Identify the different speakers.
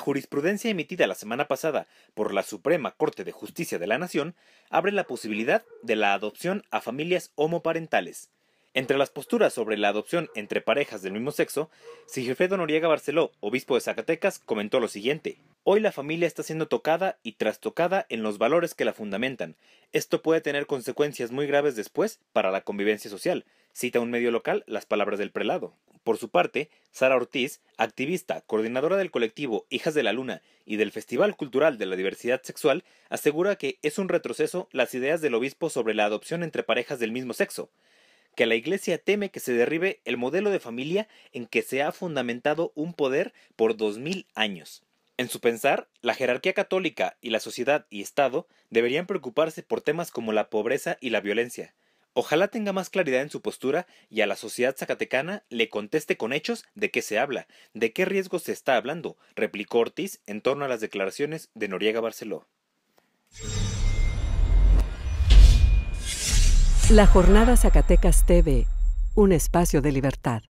Speaker 1: jurisprudencia emitida la semana pasada por la Suprema Corte de Justicia de la Nación abre la posibilidad de la adopción a familias homoparentales. Entre las posturas sobre la adopción entre parejas del mismo sexo, Sigifredo Noriega Barceló, obispo de Zacatecas, comentó lo siguiente. Hoy la familia está siendo tocada y trastocada en los valores que la fundamentan. Esto puede tener consecuencias muy graves después para la convivencia social, cita un medio local las palabras del prelado. Por su parte, Sara Ortiz, activista, coordinadora del colectivo Hijas de la Luna y del Festival Cultural de la Diversidad Sexual, asegura que es un retroceso las ideas del obispo sobre la adopción entre parejas del mismo sexo, que la Iglesia teme que se derribe el modelo de familia en que se ha fundamentado un poder por dos mil años. En su pensar, la jerarquía católica y la sociedad y Estado deberían preocuparse por temas como la pobreza y la violencia. Ojalá tenga más claridad en su postura y a la sociedad zacatecana le conteste con hechos de qué se habla, de qué riesgos se está hablando, replicó Ortiz en torno a las declaraciones de Noriega Barceló. La Jornada Zacatecas TV, un espacio de libertad.